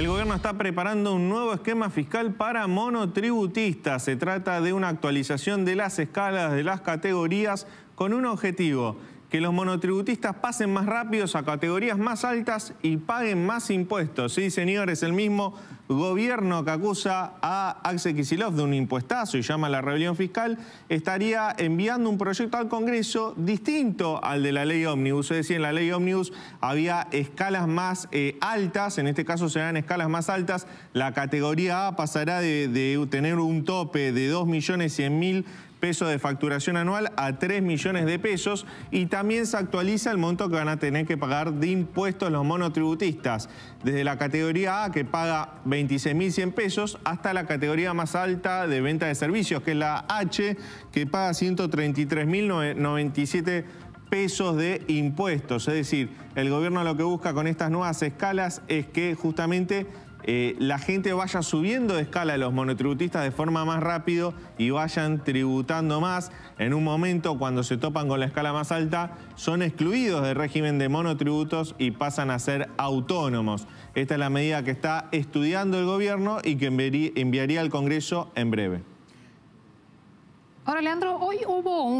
El gobierno está preparando un nuevo esquema fiscal para monotributistas. Se trata de una actualización de las escalas de las categorías con un objetivo, que los monotributistas pasen más rápidos a categorías más altas y paguen más impuestos. Sí, señores, el mismo gobierno que acusa a Axel Kisilov de un impuestazo y llama a la rebelión fiscal, estaría enviando un proyecto al Congreso distinto al de la ley omnibus. Es decir, en la ley omnibus había escalas más eh, altas, en este caso serán escalas más altas. La categoría A pasará de, de tener un tope de 2.100.000 Peso de facturación anual a 3 millones de pesos y también se actualiza el monto que van a tener que pagar de impuestos los monotributistas, desde la categoría A que paga 26.100 pesos hasta la categoría más alta de venta de servicios, que es la H que paga 133.097 pesos de impuestos. Es decir, el gobierno lo que busca con estas nuevas escalas es que justamente eh, la gente vaya subiendo de escala los monotributistas de forma más rápido y vayan tributando más. En un momento, cuando se topan con la escala más alta, son excluidos del régimen de monotributos y pasan a ser autónomos. Esta es la medida que está estudiando el gobierno y que enviaría al Congreso en breve. Ahora, Leandro, hoy hubo un...